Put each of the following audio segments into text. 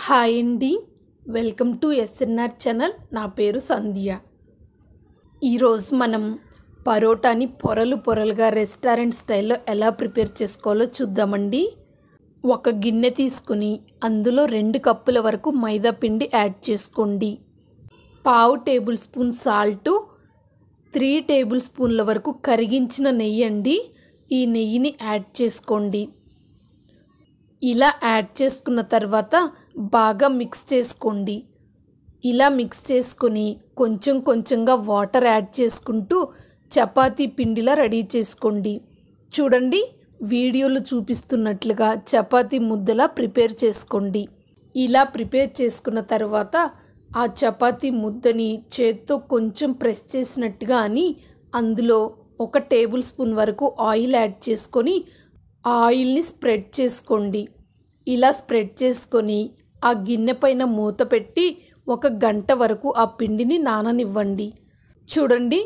hi అండి welcome to SNR channel నా పేరు సంధ్య ఈరోజు మనం పరోటాని పొరలు పొరలుగా రెస్టారెంట్ స్టైల్లో ఎలా ప్రిపేర్ చేసుకోవాలో చూద్దామండి ఒక గిన్నె తీసుకుని అందులో రెండు కప్పుల వరకు మైదా పిండి యాడ్ చేసుకోండి పావు టేబుల్ స్పూన్ సాల్టు త్రీ టేబుల్ స్పూన్ల వరకు కరిగించిన నెయ్యి అండి ఈ నెయ్యిని యాడ్ చేసుకోండి ఇలా యాడ్ చేసుకున్న తర్వాత బాగా మిక్స్ చేసుకోండి ఇలా మిక్స్ చేసుకొని కొంచెం కొంచెంగా వాటర్ యాడ్ చేసుకుంటూ చపాతీ పిండిలా రెడీ చేసుకోండి చూడండి వీడియోలో చూపిస్తున్నట్లుగా చపాతీ ముద్దలా ప్రిపేర్ చేసుకోండి ఇలా ప్రిపేర్ చేసుకున్న తర్వాత ఆ చపాతీ ముద్దని చేత్తో కొంచెం ప్రెస్ చేసినట్టుగా అని అందులో ఒక టేబుల్ స్పూన్ వరకు ఆయిల్ యాడ్ చేసుకొని ఆయిల్ని స్ప్రెడ్ చేసుకోండి ఇలా స్ప్రెడ్ చేసుకొని ఆ గిన్నె పైన మూత పెట్టి ఒక గంట వరకు ఆ పిండిని నాననివ్వండి చూడండి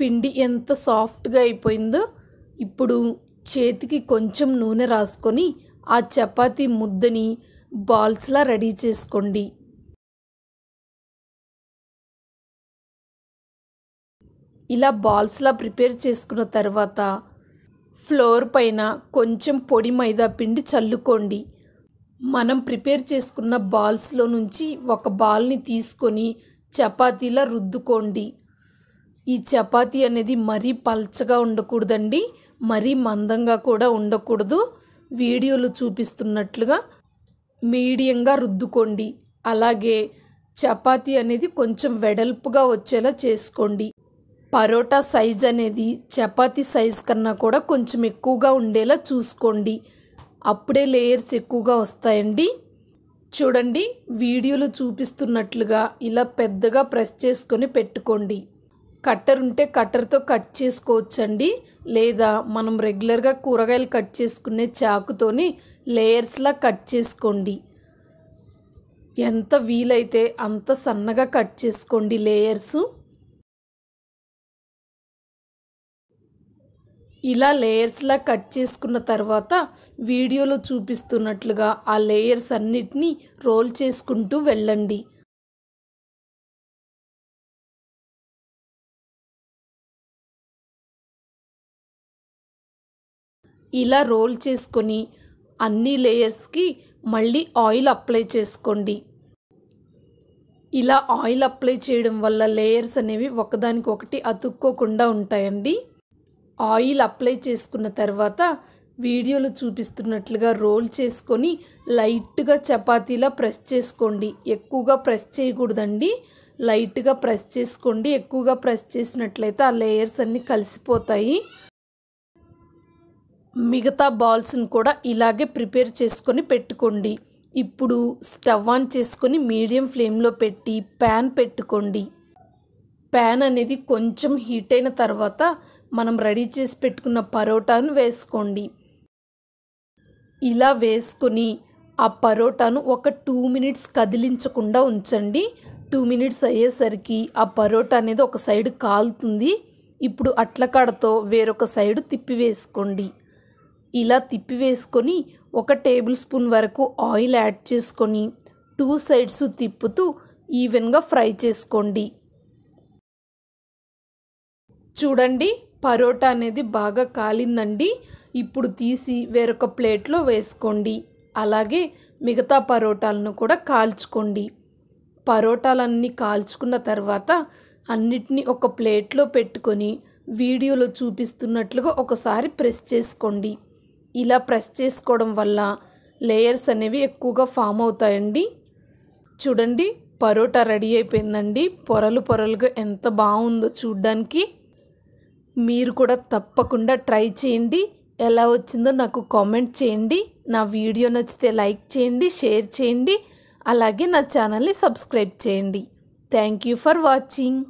పిండి ఎంత సాఫ్ట్గా అయిపోయిందో ఇప్పుడు చేతికి కొంచెం నూనె రాసుకొని ఆ చపాతి ముద్దని బాల్స్లా రెడీ చేసుకోండి ఇలా బాల్స్లా ప్రిపేర్ చేసుకున్న తర్వాత ఫ్లోర్ పైన కొంచెం పొడి మైదా పిండి చల్లుకోండి మనం ప్రిపేర్ చేసుకున్న బాల్స్లో నుంచి ఒక బాల్ని తీసుకొని చపాతీలా రుద్దుకోండి ఈ చపాతీ అనేది మరీ పల్చగా ఉండకూడదండి మరీ మందంగా కూడా ఉండకూడదు వీడియోలు చూపిస్తున్నట్లుగా మీడియంగా రుద్దుకోండి అలాగే చపాతీ అనేది కొంచెం వెడల్పుగా వచ్చేలా చేసుకోండి పరోటా సైజ్ అనేది చపాతి సైజ్ కన్నా కూడా కొంచెం ఎక్కువగా ఉండేలా చూసుకోండి అప్పుడే లేయర్స్ ఎక్కువగా వస్తాయండి చూడండి వీడియోలో చూపిస్తున్నట్లుగా ఇలా పెద్దగా ప్రెస్ చేసుకొని పెట్టుకోండి కట్టర్ ఉంటే కట్టర్తో కట్ చేసుకోవచ్చండి లేదా మనం రెగ్యులర్గా కూరగాయలు కట్ చేసుకునే చాకుతోని లేయర్స్లా కట్ చేసుకోండి ఎంత వీలైతే అంత సన్నగా కట్ చేసుకోండి లేయర్సు ఇలా లేయర్స్లా కట్ చేసుకున్న తర్వాత వీడియోలో చూపిస్తున్నట్లుగా ఆ లేయర్స్ అన్నిటినీ రోల్ చేసుకుంటూ వెళ్ళండి ఇలా రోల్ చేసుకొని అన్ని లేయర్స్కి మళ్ళీ ఆయిల్ అప్లై చేసుకోండి ఇలా ఆయిల్ అప్లై చేయడం వల్ల లేయర్స్ అనేవి ఒకదానికొకటి అతుక్కోకుండా ఉంటాయండి ఆయిల్ అప్లై చేసుకున్న తర్వాత వీడియోలో చూపిస్తున్నట్లుగా రోల్ చేసుకొని లైట్గా చపాతీలా ప్రెస్ చేసుకోండి ఎక్కువగా ప్రెస్ చేయకూడదండి లైట్గా ప్రెస్ చేసుకోండి ఎక్కువగా ప్రెస్ చేసినట్లయితే ఆ లేయర్స్ అన్నీ కలిసిపోతాయి మిగతా బాల్స్ని కూడా ఇలాగే ప్రిపేర్ చేసుకొని పెట్టుకోండి ఇప్పుడు స్టవ్ ఆన్ చేసుకొని మీడియం ఫ్లేమ్లో పెట్టి ప్యాన్ పెట్టుకోండి ప్యాన్ అనేది కొంచెం హీట్ అయిన తర్వాత మనం రెడీ చేసి పెట్టుకున్న పరోటాను వేసుకోండి ఇలా వేసుకుని ఆ పరోటాను ఒక టూ మినిట్స్ కదిలించకుండా ఉంచండి టూ మినిట్స్ అయ్యేసరికి ఆ పరోటా అనేది ఒక సైడ్ కాలుతుంది ఇప్పుడు అట్లకాడతో వేరొక సైడ్ తిప్పి వేసుకోండి ఇలా తిప్పి వేసుకొని ఒక టేబుల్ స్పూన్ వరకు ఆయిల్ యాడ్ చేసుకొని టూ సైడ్స్ తిప్పుతూ ఈవెన్గా ఫ్రై చేసుకోండి చూడండి పరోటా అనేది బాగా కాలిందండి ఇప్పుడు తీసి వేరొక ప్లేట్లో వేసుకోండి అలాగే మిగతా పరోటాలను కూడా కాల్చుకోండి పరోటాలన్నీ కాల్చుకున్న తర్వాత అన్నిటినీ ఒక ప్లేట్లో పెట్టుకొని వీడియోలో చూపిస్తున్నట్లుగా ఒకసారి ప్రెస్ చేసుకోండి ఇలా ప్రెస్ చేసుకోవడం వల్ల లేయర్స్ అనేవి ఎక్కువగా ఫామ్ అవుతాయండి చూడండి పరోటా రెడీ అయిపోయిందండి పొరలు పొరలుగా ఎంత బాగుందో చూడ్డానికి మీరు కూడా తప్పకుండా ట్రై చేయండి ఎలా వచ్చిందో నాకు కామెంట్ చేయండి నా వీడియో నచ్చితే లైక్ చేయండి షేర్ చేయండి అలాగే నా ఛానల్ని సబ్స్క్రైబ్ చేయండి థ్యాంక్ యూ ఫర్ వాచింగ్